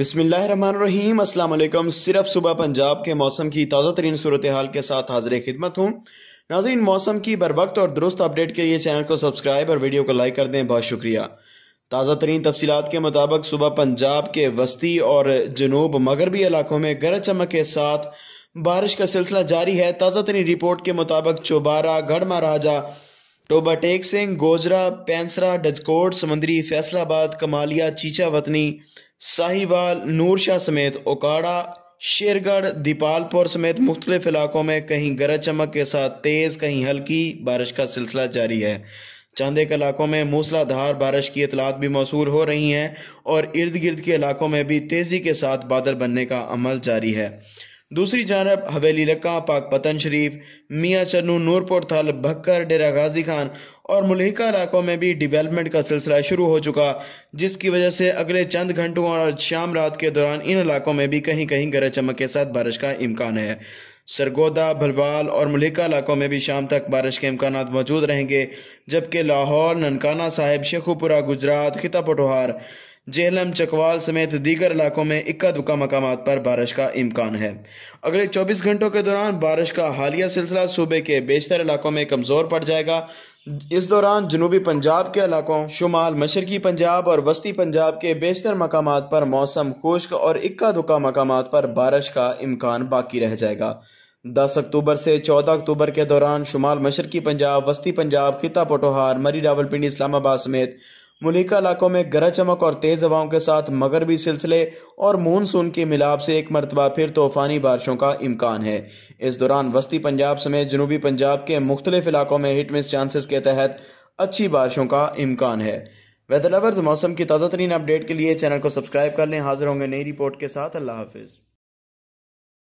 बसमीम अल्लाम सिर्फ सुबह पंजाब के मौसम की ताज़ा तरीन सूरत हाल के साथ हाजिर खिदमत हूँ नाजरीन मौसम की बर वक्त और दुरुस्त अपडेट के लिए चैनल को सब्सक्राइब और वीडियो को लाइक कर दें बहुत शुक्रिया ताज़ा तरीन तफसीत के मुताबिक सुबह पंजाब के वस्ती और जनूब मगरबी इलाकों में गरज चमक के साथ बारिश का सिलसिला जारी है ताज़ा तरीन रिपोर्ट के मुताबिक चौबारा गढ़ महाराजा टोबाटेक सिंह गोजरा पैंसरा डजकोट समुद्री फैसलाबाद कमालिया चीचा वतनी साहिवाल नूरशाह समेत ओकाड़ा शेरगढ़ दीपालपुर समेत मुख्तलिफ इलाकों में कहीं गरज चमक के साथ तेज़ कहीं हल्की बारिश का सिलसिला जारी है चांदे के इलाकों में मूसलाधार बारिश की इतलात भी मौसू हो रही हैं और इर्द गिर्द के इलाकों में भी तेज़ी के साथ बादल बनने का अमल जारी है दूसरी जानब हवेली रक्का पाक पतन शरीफ मियाँ चन्नू नूरपुर थल भक्कर डेरा गाजी खान और मुलहिका इलाकों में भी डिवेलपमेंट का सिलसिला शुरू हो चुका जिसकी वजह से अगले चंद घंटों और शाम रात के दौरान इन इलाकों में भी कहीं कहीं गरज चमक के साथ बारिश का इम्कान है सरगोदा भलवाल और मलिका इलाकों में भी शाम तक बारिश के इम्कान मौजूद रहेंगे जबकि लाहौर ननकाना साहिब शेखुपुरा गुजरात खिता पटोहार जेलम चकवाल समेत दीगर इलाकों में इक्का दुक्का मकाम पर बारिश का इम्कान है अगले 24 घंटों के दौरान बारिश का हालिया सिलसिला सूबे के बेशतर इलाकों में कमज़ोर पड़ जाएगा इस दौरान जनूबी पंजाब के इलाकों शुमाल मशरकी पंजाब और वस्ती पंजाब के बेशतर मकाम पर मौसम खुश्क और इक्का दुक्का मकाम पर बारिश का इम्कान बाकी रह जाएगा दस अक्टूबर से चौदह अक्टूबर के दौरान शुमाल मशरकी पंजाब वस्ती पंजाब खिता पोटोहार मरी रावलपिंडी इस्लामाबाद समेत मलिका इलाकों में गरज चमक और तेज़ हवाओं के साथ मगरबी सिलसिले और मानसून के मिलाप से एक मरतबा फिर तूफ़ानी बारिशों का इम्कान है इस दौरान वस्ती पंजाब समेत जनूबी पंजाब के मुख्तलिफ इलाकों में हिट मिस चांसेस के तहत अच्छी बारिशों का इम्कान है वेदर लवर्स मौसम की ताज़ा तरीन अपडेट के लिए चैनल को सब्सक्राइब कर लें हाजिर होंगे नई रिपोर्ट के साथ अल्लाह हाफिज़